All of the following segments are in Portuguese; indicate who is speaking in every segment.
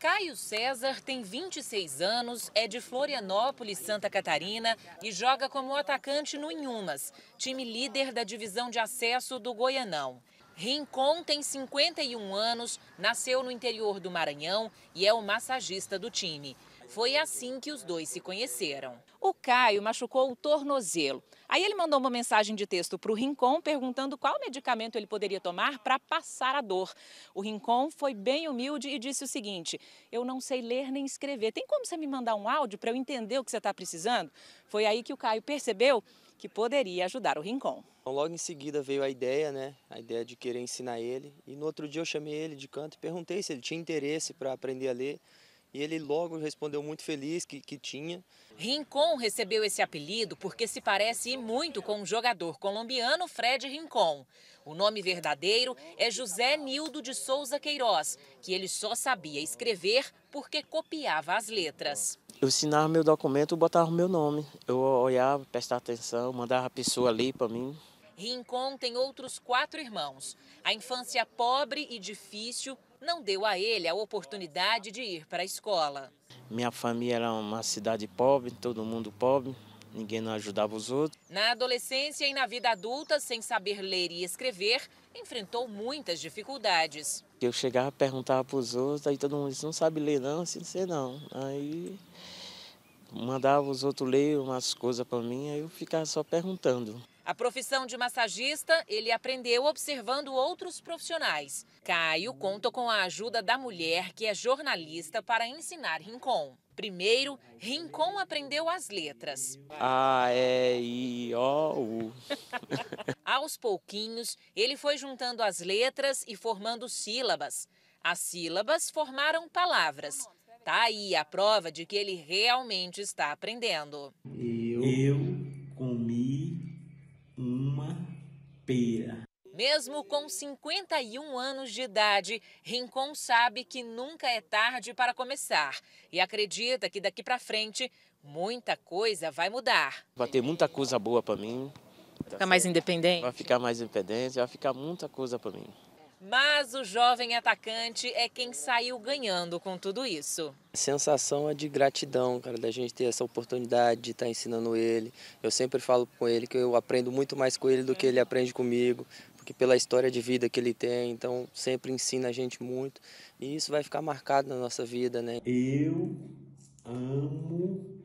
Speaker 1: Caio César tem 26 anos, é de Florianópolis, Santa Catarina e joga como atacante no Inhumas, time líder da divisão de acesso do Goianão. Rincon tem 51 anos, nasceu no interior do Maranhão e é o massagista do time. Foi assim que os dois se conheceram. O Caio machucou o tornozelo. Aí ele mandou uma mensagem de texto para o Rincon perguntando qual medicamento ele poderia tomar para passar a dor. O Rincon foi bem humilde e disse o seguinte: Eu não sei ler nem escrever. Tem como você me mandar um áudio para eu entender o que você está precisando? Foi aí que o Caio percebeu que poderia ajudar o Rincon.
Speaker 2: Então, logo em seguida veio a ideia, né? A ideia de querer ensinar ele. E no outro dia eu chamei ele de canto e perguntei se ele tinha interesse para aprender a ler. E ele logo respondeu muito feliz que, que tinha.
Speaker 1: Rincon recebeu esse apelido porque se parece muito com o jogador colombiano Fred Rincon. O nome verdadeiro é José Nildo de Souza Queiroz, que ele só sabia escrever porque copiava as letras.
Speaker 3: Eu assinava meu documento, botava o meu nome. Eu olhava, prestava atenção, mandava a pessoa ali para mim.
Speaker 1: Rincon tem outros quatro irmãos. A infância pobre e difícil não deu a ele a oportunidade de ir para a escola.
Speaker 3: Minha família era uma cidade pobre, todo mundo pobre, ninguém não ajudava os outros.
Speaker 1: Na adolescência e na vida adulta, sem saber ler e escrever, enfrentou muitas dificuldades.
Speaker 3: Eu chegava, perguntava para os outros, aí todo mundo disse, não sabe ler não, assim, não sei não. Aí mandava os outros ler umas coisas para mim, aí eu ficava só perguntando.
Speaker 1: A profissão de massagista ele aprendeu observando outros profissionais. Caio conta com a ajuda da mulher, que é jornalista, para ensinar Rincon. Primeiro, Rincon aprendeu as letras.
Speaker 3: A, E, I, O, U.
Speaker 1: Aos pouquinhos, ele foi juntando as letras e formando sílabas. As sílabas formaram palavras. Tá aí a prova de que ele realmente está aprendendo.
Speaker 3: Eu. Eu pera.
Speaker 1: Mesmo com 51 anos de idade, Rincon sabe que nunca é tarde para começar e acredita que daqui para frente muita coisa vai mudar.
Speaker 3: Vai ter muita coisa boa para mim. Ficar mais independente? Vai ficar mais independente, vai ficar
Speaker 2: muita coisa para mim.
Speaker 1: Mas o jovem atacante é quem saiu ganhando com tudo isso.
Speaker 2: A sensação é de gratidão, cara, da gente ter essa oportunidade de estar tá ensinando ele. Eu sempre falo com ele que eu aprendo muito mais com ele do que ele aprende comigo, porque pela história de vida que ele tem, então sempre ensina a gente muito. E isso vai ficar marcado na nossa vida, né? Eu amo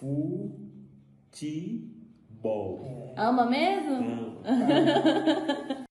Speaker 2: futebol. Ama mesmo? Amo.